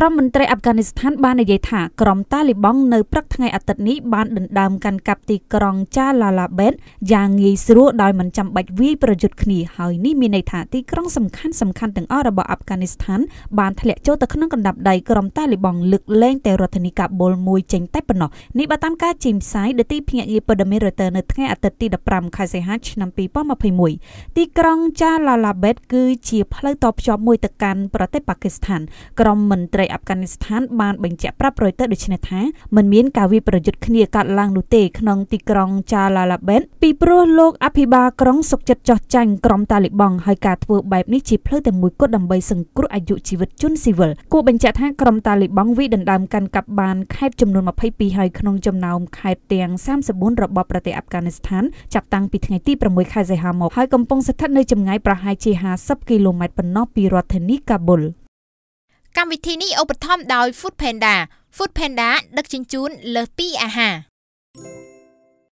ក្រុមមន្ត្រីអាហ្វហ្គានីស្ថានបាននិយាយថាក្រុមតាលីបង់នៅព្រឹកថ្ងៃអាទិត្យនេះបានដណ្ដើមកាន់កាប់ទីក្រុងចាឡាឡាបេតយ៉ាងងាយស្រួលដោយមិនចាំបាច់វាយប្រយុទ្ធគ្នាហើយនេះមានន័យថាទីក្រុងសំខាន់សំខាន់ទាំងអស់របស់អាហ្វហ្គានីស្ថានបានធ្លាក់ចូលទៅក្នុងកណ្ដាប់ដៃក្រុមតាលីបង់លើកលែងតែរដ្ឋធានីកាបូលមួយចេញតែប៉ុណ្ណោះនេះបើតាមការចេញផ្សាយដោយទីភ្នាក់ងារព័ត៌មាន Reuters នៅថ្ងៃអាទិត្យទី15ខែសីហាឆ្នាំ2021ទីក្រុងចាឡាឡាបេតគឺជាផ្លូវតភ្ជាប់មួយទៅកាន់ប្រទេសប៉ាគីស្ថានក្រុមមន្ត្រីអាហ្វហ្គានីស្ថានបានបញ្ជាក់ប្រាប់ Reuters ដូចនេះថាមិនមានការវាយប្រយុទ្ធគ្នាកើតឡើងនោះទេក្នុងទីក្រុងចាឡាឡាបេតពីព្រោះលោកអភិបាលក្រុងសុកចិត្តចោះចាញ់ក្រុមតាលីបង់ហើយការធ្វើបែបនេះជាផ្លូវតែមួយគត់ដើម្បីសង្គ្រោះអាយុជីវិតជនស៊ីវិលគួរបញ្ជាក់ថាក្រុមតាលីបង់វាយដណ្ដើមកាន់កាប់បានខេត្តចំនួន22ហើយក្នុងចំណោមខេត្តទាំង34របស់ប្រទេសអាហ្វហ្គានីស្ថានចាប់តាំងពីថ្ងៃទី6ខែសីហាមកហើយកំពុងស្ថិតនៅចម្ងាយប្រហែលជា50គីឡូម៉ែត្រប៉ុណ្ណោះពីរដ្ឋធានីកាប៊ុលកម្មវិធីនេះឧបត្ថម្ភដោយ Foodpanda Foodpanda ដឹកជញ្ជូនលើសពីអាហារ។